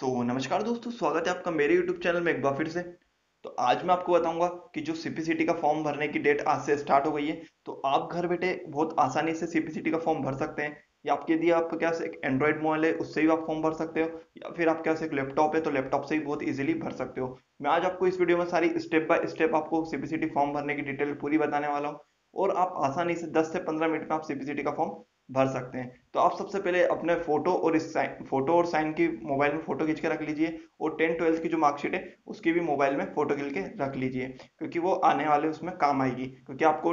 सो so, नमस्कार दोस्तों स्वागत है आपका मेरे YouTube चैनल में एक बार फिर से तो आज मैं आपको बताऊंगा कि जो सीपीसीटी का फॉर्म भरने की डेट आज से स्टार्ट हो गई है तो आप घर बैठे बहुत आसानी से सीपीसीटी का फॉर्म भर सकते हैं या आपके यदि आपके पास एक एंड्रॉइड मोबाइल है उससे भी आप फॉर्म भर सकते हो या फिर आपके पास एक लैपटॉप है तो लैपटॉप से भी बहुत ईजिली भर सकते हो मैं आज आपको इस वीडियो में सारी स्टेप बाय स्टेप आपको सीपीसीटी फॉर्म भरने की डिटेल पूरी बताने वाला हूँ और आप आसानी से दस से पंद्रह मिनट में आप सीपीसीटी का फॉर्म भर सकते हैं तो आप सबसे पहले अपने फोटो और इस साइन फोटो और साइन की मोबाइल में फोटो खींच के रख लीजिए और टेंथ ट्वेल्थ की जो मार्कशीट है उसकी भी मोबाइल में फोटो खींच के रख लीजिए क्योंकि वो आने वाले उसमें काम आएगी क्योंकि आपको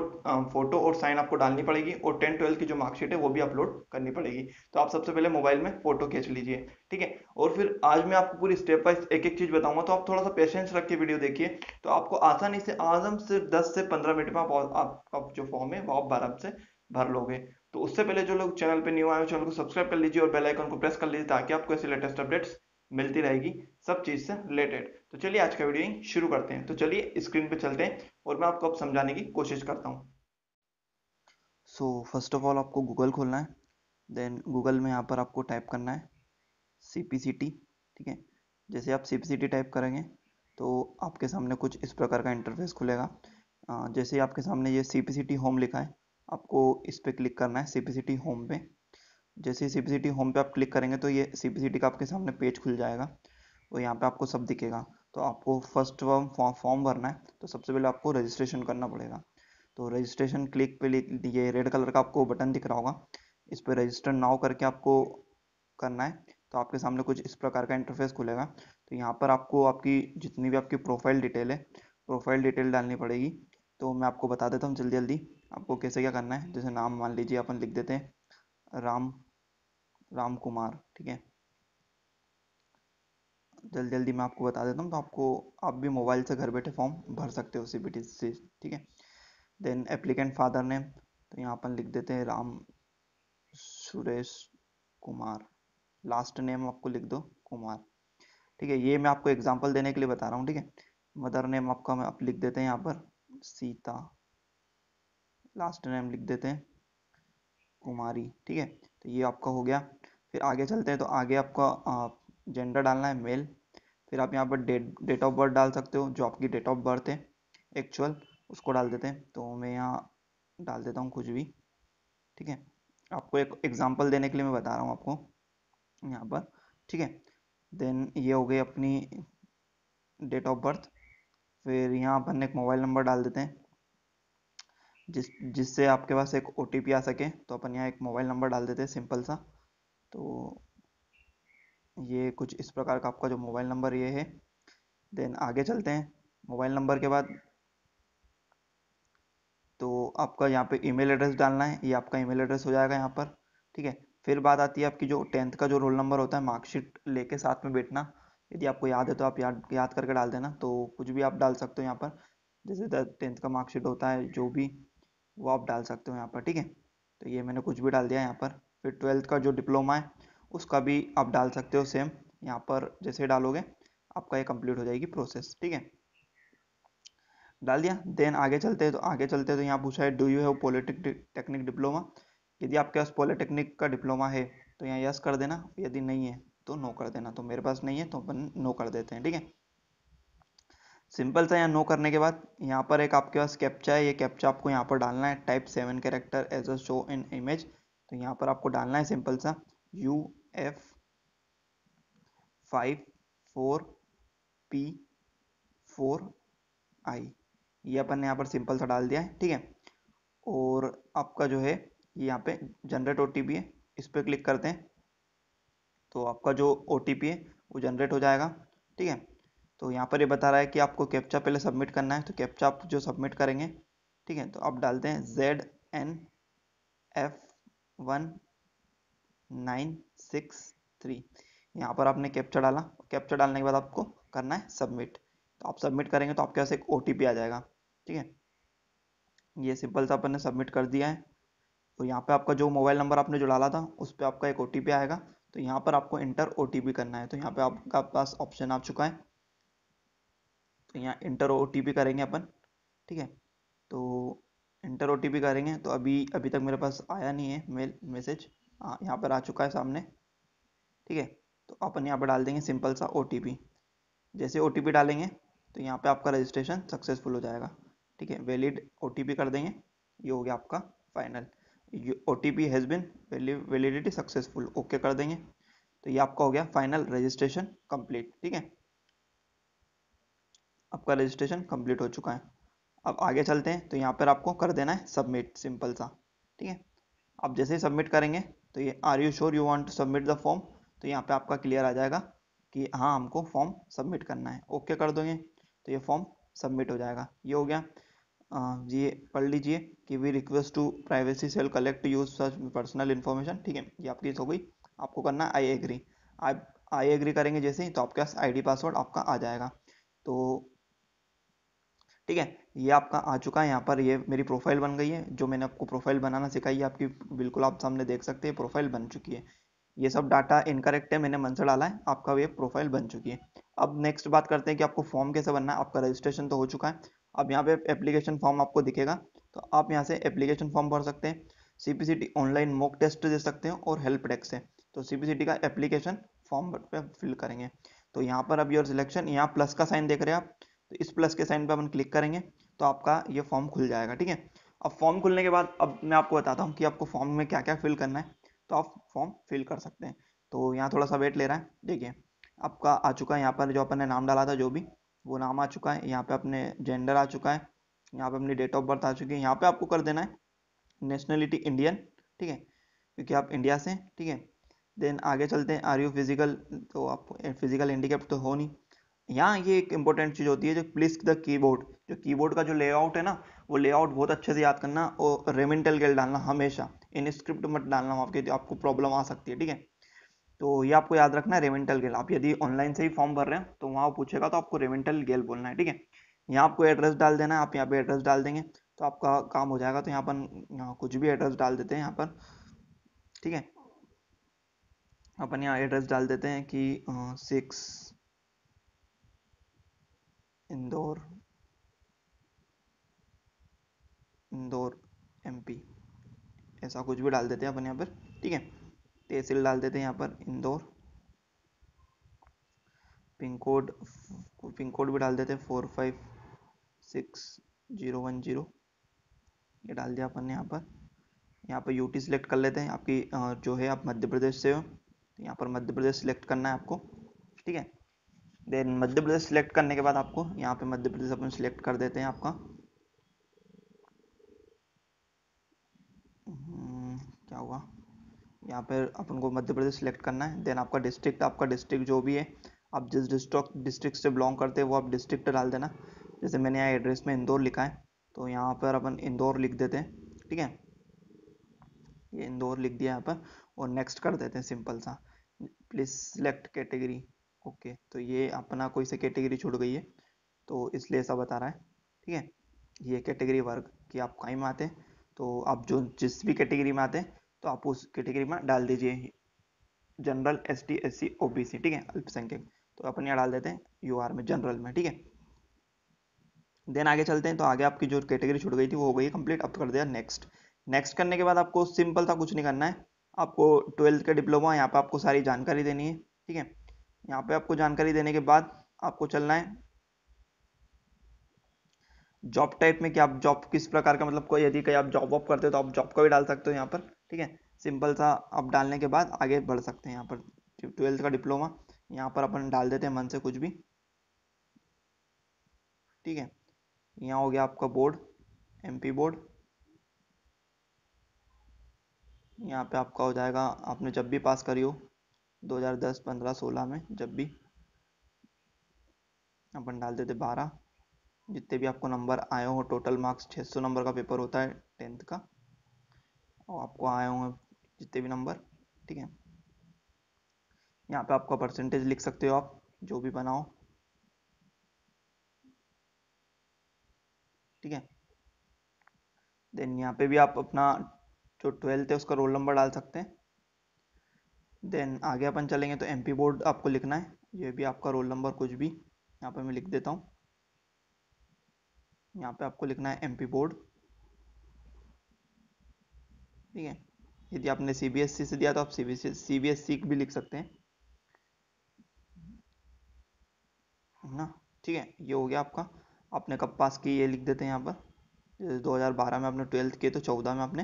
फोटो और साइन आपको डालनी पड़ेगी और टेंथ ट्वेल्थ की जो मार्कशीट है वो भी अपलोड करनी पड़ेगी तो आप सबसे पहले मोबाइल में फोटो खींच लीजिए ठीक है और फिर आज मैं आपको पूरी स्टेप बाय एक एक चीज़ बताऊंगा तो आप थोड़ा सा पेशेंस रख के वीडियो देखिए तो आपको आसानी से आज हम सिर्फ दस से पंद्रह मिनट में आप आपका जो फॉर्म है वो आप आराम से भर लोगे तो उससे पहले जो लोग चैनल पर न्यू आए चैनल को सब्सक्राइब कर लीजिए और बेल आइकन को प्रेस कर लीजिए ताकि आपको ऐसे लेटेस्ट अपडेट्स मिलती रहेगी सब चीज़ से रिलेटेड तो चलिए आज का वीडियो शुरू करते हैं तो चलिए स्क्रीन पे चलते हैं और मैं आपको अब समझाने की कोशिश करता हूँ सो फर्स्ट ऑफ ऑल आपको गूगल खोलना है देन गूगल में यहाँ पर आपको टाइप करना है सी पी सी टी ठीक है जैसे आप C P C T type करेंगे तो आपके सामने कुछ इस प्रकार का इंटरफेस खुलेगा जैसे आपके सामने ये C P C T home लिखा है आपको इस पर क्लिक करना है सी होम पे जैसे सी होम पे आप क्लिक करेंगे तो ये सी का आपके सामने पेज खुल जाएगा और यहाँ पे आपको सब दिखेगा तो आपको फर्स्ट फॉर्म फॉर्म भरना है तो सबसे पहले आपको रजिस्ट्रेशन करना पड़ेगा तो रजिस्ट्रेशन क्लिक पे ये रेड कलर का आपको बटन दिख रहा होगा इस पर रजिस्टर नाव करके आपको करना है तो आपके सामने कुछ इस प्रकार का इंटरफेस खुलेगा तो यहाँ पर आपको आपकी जितनी भी आपकी प्रोफाइल डिटेल है प्रोफाइल डिटेल डालनी पड़ेगी तो मैं आपको बता देता हूँ जल्दी जल्दी आपको कैसे क्या करना है जैसे नाम मान लीजिए अपन लिख देते हैं राम राम कुमार ठीक है जल्दी जल्दी मैं आपको बता देता हूँ तो आपको आप भी मोबाइल से घर बैठे फॉर्म भर सकते हो सी बी टी से ठीक है देन एप्लीकेंट फादर नेम तो यहाँ अपन लिख देते हैं राम सुरेश कुमार लास्ट नेम आपको लिख दो कुमार ठीक है ये मैं आपको एग्जाम्पल देने के लिए बता रहा हूँ ठीक है मदर नेम आपका मैं आप लिख देते हैं यहाँ पर सीता लास्ट नेम लिख देते हैं कुमारी ठीक है तो ये आपका हो गया फिर आगे चलते हैं तो आगे आपका जेंडर डालना है मेल फिर आप यहाँ पर डेट डेट ऑफ बर्थ डाल सकते हो जो आपकी डेट ऑफ बर्थ है एक्चुअल उसको डाल देते हैं तो मैं यहाँ डाल देता हूँ कुछ भी ठीक है आपको एक एग्जाम्पल देने के लिए मैं बता रहा हूँ आपको यहाँ पर ठीक है देन ये हो गई अपनी डेट ऑफ बर्थ फिर यहाँ अपन एक मोबाइल नंबर डाल देते हैं जिस जिससे आपके पास एक ओ आ सके तो अपन यहाँ एक मोबाइल नंबर डाल देते हैं सिंपल सा तो ये कुछ इस प्रकार का आपका जो मोबाइल नंबर ये है देन आगे चलते हैं मोबाइल नंबर के बाद तो आपका यहाँ पे ईमेल एड्रेस डालना है ये आपका ईमेल एड्रेस हो जाएगा यहाँ पर ठीक है फिर बात आती है आपकी जो टेंथ का जो रोल नंबर होता है मार्कशीट लेके साथ में बैठना यदि आपको याद है तो आप याद याद करके डाल देना तो कुछ भी आप डाल सकते हो यहाँ पर जैसे टेंथ का मार्कशीट होता है जो भी वो आप डाल सकते हो यहाँ पर ठीक है तो ये मैंने कुछ भी डाल दिया यहाँ पर फिर ट्वेल्थ का जो डिप्लोमा है उसका भी आप डाल सकते हो सेम यहाँ पर जैसे डालोगे आपका ये कंप्लीट हो जाएगी प्रोसेस ठीक है डाल दिया देन आगे चलते हैं तो आगे चलते हैं तो यहाँ पूछा है do you have polytechnic diploma यदि आपके पास पॉलिटेक्निक का डिप्लोमा है तो यहाँ यस कर देना यदि नहीं है तो नो कर देना तो मेरे पास नहीं है तो अपन नो कर देते हैं ठीक है सिंपल सा यहाँ नो करने के बाद यहाँ पर एक आपके पास कैप्चा है ये कैप्चा आपको यहाँ पर डालना है type seven character as a show in image तो यहाँ पर आपको डालना है सिंपल सा U F five four P four I ये अपन ने यहाँ पर सिंपल सा डाल दिया है ठीक है और आपका जो है ये यहाँ पे जनरेट ओ है इस पर क्लिक करते हैं तो आपका जो ओ है वो जनरेट हो जाएगा ठीक है तो यहाँ पर ये बता रहा है कि आपको कैप्चा पहले सबमिट करना है तो कैप्चा आप जो सबमिट करेंगे ठीक है तो आप डालते हैं Z N F one nine six three यहाँ पर आपने कैप्चा डाला कैप्चा डालने के बाद आपको करना है सबमिट तो आप सबमिट करेंगे तो आपके पास एक ओ आ जाएगा ठीक है ये सिंपल सा अपन ने सबमिट कर दिया है तो यहाँ पे आपका जो मोबाइल नंबर आपने जो डाला था उस पर आपका एक ओ आएगा तो यहाँ पर आपको इंटर ओ करना है तो यहाँ पे आपका पास ऑप्शन आ चुका है तो यहाँ इंटर ओ करेंगे अपन ठीक है तो इंटर ओ करेंगे तो अभी अभी तक मेरे पास आया नहीं है मेल मैसेज हाँ यहाँ पर आ चुका है सामने ठीक है तो अपन यहाँ पर डाल देंगे सिंपल सा ओ जैसे ओ डालेंगे तो यहाँ पे आपका रजिस्ट्रेशन सक्सेसफुल हो जाएगा ठीक है वैलिड ओ कर देंगे ये हो गया आपका final O T P has been validity successful okay कर देंगे तो ये आपका हो गया फाइनल रजिस्ट्रेशन कंप्लीट ठीक है आपका रजिस्ट्रेशन कंप्लीट हो चुका है अब आगे चलते हैं तो यहाँ पर आपको कर देना है सबमिट सिंपल सा ठीक है आप जैसे ही सबमिट करेंगे तो ये are you sure you want to submit the form तो यहाँ पे आपका क्लियर आ जाएगा कि हाँ हमको फॉर्म सबमिट करना है ओके कर दोगे तो ये फॉर्म सबमिट हो जाएगा ये हो गया जी पढ़ लीजिए कि we request to privacy sell collect use such personal information ठीक है ये आपकी हो गई आपको करना है आई एग्री आप आई एग्री करेंगे जैसे ही तो आपके पास आई पासवर्ड आपका आ जाएगा तो ठीक है ये आपका आ चुका है यहाँ पर ये मेरी प्रोफाइल बन गई है जो मैंने आपको प्रोफाइल बनाना सिखाई है आपकी बिल्कुल आप सामने देख सकते हैं प्रोफाइल बन चुकी है ये सब डाटा इनकरेक्ट है मैंने मन से डाला है आपका ये प्रोफाइल बन चुकी है अब नेक्स्ट बात करते हैं कि आपको फॉर्म कैसे बनना है आपका रजिस्ट्रेशन तो हो चुका है अब यहाँ पे एप्लीकेशन फॉर्म आपको दिखेगा तो आप यहाँ से एप्लीकेशन फॉर्म भर सकते हैं सी ऑनलाइन मॉक टेस्ट दे सकते हैं और हेल्प डेस्क है तो सी का एप्लीकेशन फॉर्म फिल करेंगे तो यहाँ पर अब योर सिलेक्शन यहाँ प्लस का साइन देख रहे हैं आप तो इस प्लस के साइन पर अपन क्लिक करेंगे तो आपका ये फॉर्म खुल जाएगा ठीक है अब फॉर्म खुलने के बाद अब मैं आपको बताता हूँ कि आपको फॉर्म में क्या क्या फिल करना है तो आप फॉर्म फिल कर सकते हैं तो यहाँ थोड़ा सा वेट ले रहा है देखिए आपका आ चुका है यहाँ पर जो अपन ने नाम डाला था जो भी वो नाम आ चुका है यहाँ पे अपने जेंडर आ चुका है यहाँ पे अपनी डेट ऑफ बर्थ आ चुकी है यहाँ पे आपको कर देना है नेशनलिटी इंडियन ठीक है क्योंकि आप इंडिया से ठीक है देन आगे चलते हैं आर यू फिजिकल तो आप फिजिकल हैंडीकेप तो हो नहीं यहाँ ये एक इंपॉर्टेंट चीज़ होती है जो प्लिस द कीबोर्ड जो कीबोर्ड का जो लेआउट है ना वो लेआउट बहुत अच्छे से याद करना और रेमेंटल गेल डालना हमेशा इन स्क्रिप्ट मत डालना आपके आपको प्रॉब्लम आ सकती है ठीक है तो ये आपको याद रखना है रेमेंटल गेल आप यदि ऑनलाइन से ही फॉर्म भर रहे हैं तो वहाँ पूछेगा तो आपको रेमेंटल गेल बोलना है ठीक है यहाँ आपको एड्रेस डाल देना है आप यहाँ पे एड्रेस डाल देंगे तो आपका काम हो जाएगा तो यहाँ पर कुछ भी एड्रेस डाल देते हैं यहाँ पर ठीक है अपन यहाँ एड्रेस डाल देते हैं कि सिक्स इंदौर इंदौर एमपी ऐसा कुछ भी डाल देते हैं अपन यहाँ पर ठीक है तहसील डाल देते हैं यहाँ पर Indore pin code pin code भी डाल देते हैं four five six zero one zero ये डाल दिया अपन ने यहाँ पर यहाँ पर यूटी सिलेक्ट कर लेते हैं आपकी जो है आप मध्य प्रदेश से हो तो यहाँ पर मध्य प्रदेश सिलेक्ट करना है आपको ठीक है देन मध्य प्रदेश सिलेक्ट करने के बाद आपको यहाँ पे मध्य प्रदेश अपन सिलेक्ट कर देते हैं आपका हम्म, क्या हुआ यहाँ पर अपन को मध्य प्रदेश सिलेक्ट करना है देन आपका डिस्ट्रिक्ट आपका डिस्ट्रिक्ट जो भी है आप जिस डिस्ट्रिक्ट डिस्ट्रिक्ट से बिलोंग करते हैं वो आप डिस्ट्रिक्ट डाल देना जैसे मैंने यहाँ एड्रेस में इंदौर लिखा है तो यहाँ पर अपन इंदौर लिख देते हैं ठीक है ये इंदौर लिख दिया यहाँ पर और नेक्स्ट कर देते हैं सिंपल सा प्लीज़ सिलेक्ट कैटेगरी ओके तो ये अपना कोई से कैटेगरी छूट गई है तो इसलिए ऐसा बता रहा है ठीक है ये कैटेगरी वर्ग कि आप कहीं में आते हैं तो आप जो जिस भी कैटेगरी में आते हैं तो आप उस कैटेगरी में डाल दीजिए general S T S C O B C ठीक है अल्पसंख्यक तो अपन यहाँ डाल देते हैं यू आर में जनरल में ठीक है देन आगे चलते हैं तो आगे आपकी जो कैटेगरी छूट गई थी वो हो गई कंप्लीट अब कर दिया नेक्स्ट नेक्स्ट करने के बाद आपको सिंपल था कुछ नहीं करना है आपको ट्वेल्थ का डिप्लोमा यहाँ पर आपको सारी जानकारी देनी है ठीक है यहाँ पे आपको जानकारी देने के बाद आपको चलना है जॉब टाइप में कि आप जॉब किस प्रकार का मतलब कोई यदि कहीं आप जॉब वॉब करते हो तो आप जॉब का भी डाल सकते हो यहाँ पर ठीक है सिंपल सा आप डालने के बाद आगे बढ़ सकते हैं यहाँ पर ट्वेल्थ का डिप्लोमा यहाँ पर अपन डाल देते हैं मन से कुछ भी ठीक है यहाँ हो गया आपका बोर्ड एमपी बोर्ड यहाँ पे आपका हो जाएगा आपने जब भी पास करी हो 2010 15 16 में जब भी अपन डालते थे 12 जितने भी आपको नंबर आए हो टोटल मार्क्स 600 नंबर का पेपर होता है टेंथ का और आपको आए होंगे जितने भी नंबर ठीक है यहाँ पे आपका परसेंटेज लिख सकते हो आप जो भी बनाओ ठीक है देन यहाँ पे भी आप अपना जो ट्वेल्थ है उसका रोल नंबर डाल सकते हैं देन आगे अपन चलेंगे तो एम बोर्ड आपको लिखना है ये भी आपका रोल नंबर कुछ भी यहाँ पर मैं लिख देता हूँ यहाँ पे आपको लिखना है एम बोर्ड ठीक है यदि आपने सी e से दिया तो आप सी बी सी एस भी लिख सकते हैं ना ठीक है ये हो गया आपका आपने कब पास की ये लिख देते हैं यहाँ पर जैसे 2012 में आपने ट्वेल्थ किए तो 14 में आपने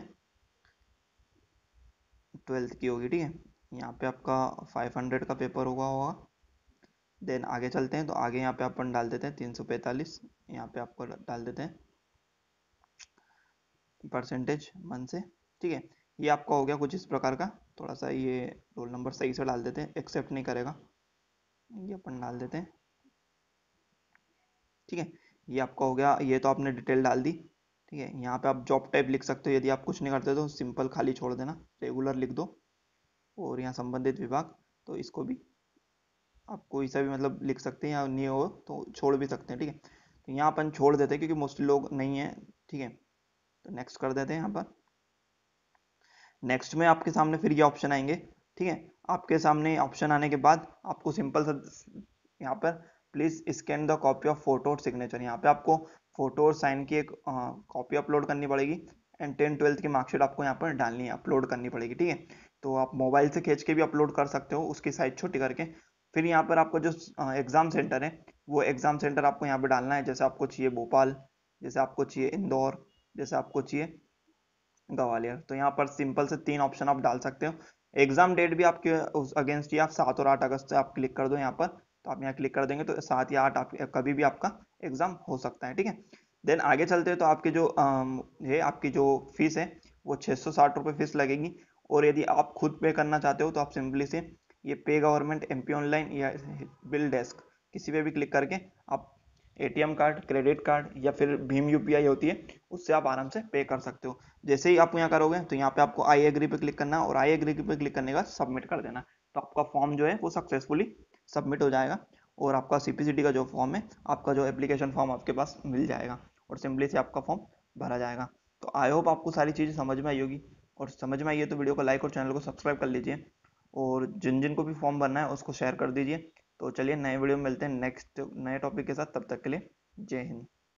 ट्वेल्थ की होगी ठीक है यहाँ पे आपका फाइव हंड्रेड का पेपर हुआ होगा देन आगे चलते हैं तो आगे यहाँ पे अपन डाल देते हैं तीन सौ पैंतालीस यहाँ पे आपको डाल देते हैं परसेंटेज मन से ठीक है ये आपका हो गया कुछ इस प्रकार का थोड़ा सा ये रोल नंबर सही से डाल देते हैं एक्सेप्ट नहीं करेगा ये अपन डाल देते हैं ठीक है ये आपका हो गया ये तो आपने डिटेल डाल दी ठीक है यहाँ पे आप जॉब टाइप लिख सकते हो यदि आप कुछ नहीं करते तो सिंपल खाली छोड़ देना रेगुलर लिख दो और यहाँ संबंधित विभाग तो इसको भी आप कोई सा भी मतलब लिख सकते हैं या नहीं हो तो छोड़ भी सकते हैं ठीक है तो यहाँ अपन छोड़ देते हैं क्योंकि मोस्टली लोग नहीं है ठीक है तो नेक्स्ट कर देते हैं यहाँ पर नेक्स्ट में आपके सामने फिर ये ऑप्शन आएंगे ठीक है आपके सामने ऑप्शन आने के बाद आपको सिंपल सा यहाँ पर please scan the copy of photo और सिग्नेचर यहाँ पे आपको फोटो और साइन की एक कॉपी अपलोड करनी पड़ेगी एंड टेन ट्वेल्थ की मार्कशीट आपको यहाँ पर डालनी है अपलोड करनी पड़ेगी ठीक है तो आप मोबाइल से खींच के भी अपलोड कर सकते हो उसकी साइज छोटी करके फिर यहाँ पर आपको जो एग्ज़ाम सेंटर है वो एग्ज़ाम सेंटर आपको यहाँ पर डालना है जैसे आपको चाहिए भोपाल जैसे आपको चाहिए इंदौर जैसे आपको चाहिए ग्वालियर तो यहाँ पर सिंपल से तीन ऑप्शन आप डाल सकते हो एग्ज़ाम डेट भी आपके उस अगेंस्ट ही आप सात और आठ अगस्त से आप क्लिक कर दो यहाँ पर तो आप यहाँ क्लिक कर देंगे तो सात या आठ आप कभी भी आपका एग्ज़ाम हो सकता है ठीक है देन आगे चलते हैं तो आपके जो है आपकी जो फ़ीस है वो छः सौ साठ रुपये फ़ीस लगेगी और यदि आप खुद पे करना चाहते हो तो आप सिंपली से ये पे गवर्नमेंट एम ऑनलाइन या बिल डेस्क किसी पे भी क्लिक करके आप एम कार्ड क्रेडिट कार्ड या फिर भीम यूपीआई होती है उससे आप आराम से पे कर सकते हो जैसे ही आप यहाँ करोगे तो यहाँ पे आपको आई एग्री पे क्लिक करना और आई एग्री पे क्लिक करने का सबमिट कर देना तो आपका फॉर्म जो है वो सक्सेसफुली सबमिट हो जाएगा और आपका सी का जो फॉर्म है आपका जो एप्लीकेशन फॉर्म आपके पास मिल जाएगा और सिंपली से आपका फॉर्म भरा जाएगा तो आई होप आपको सारी चीज़ें समझ में आई होगी और समझ में आई है तो वीडियो को लाइक और चैनल को सब्सक्राइब कर लीजिए और जिन जिन को भी फॉर्म भरना है उसको शेयर कर दीजिए तो चलिए नए वीडियो में मिलते हैं नेक्स्ट नए टॉपिक के साथ तब तक के लिए जय हिंद